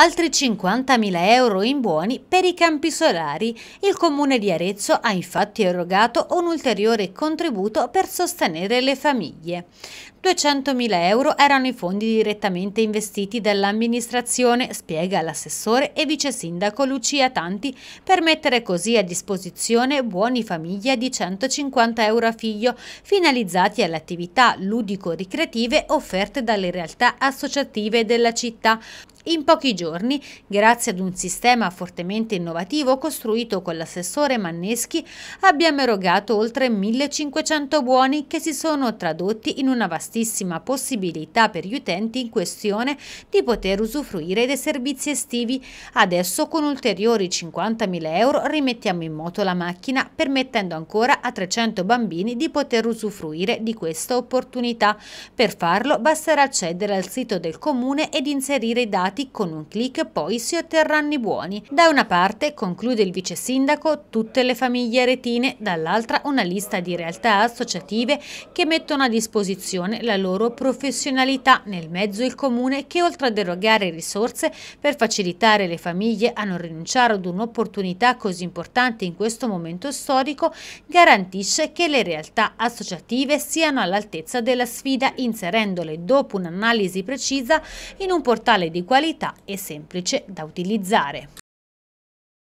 altri 50.000 euro in buoni per i campi solari. Il comune di Arezzo ha infatti erogato un ulteriore contributo per sostenere le famiglie. 200.000 euro erano i fondi direttamente investiti dall'amministrazione, spiega l'assessore e vice sindaco Lucia Tanti, per mettere così a disposizione buoni famiglia di 150 euro a figlio, finalizzati alle attività ludico-ricreative offerte dalle realtà associative della città. In pochi giorni, grazie ad un sistema fortemente innovativo costruito con l'assessore Manneschi, abbiamo erogato oltre 1500 buoni che si sono tradotti in una vasta vastissima possibilità per gli utenti in questione di poter usufruire dei servizi estivi. Adesso con ulteriori 50.000 euro rimettiamo in moto la macchina permettendo ancora a 300 bambini di poter usufruire di questa opportunità. Per farlo basterà accedere al sito del comune ed inserire i dati con un clic poi si otterranno i buoni. Da una parte, conclude il vice sindaco, tutte le famiglie retine, dall'altra una lista di realtà associative che mettono a disposizione la loro professionalità nel mezzo il Comune che oltre ad erogare risorse per facilitare le famiglie a non rinunciare ad un'opportunità così importante in questo momento storico garantisce che le realtà associative siano all'altezza della sfida inserendole dopo un'analisi precisa in un portale di qualità e semplice da utilizzare.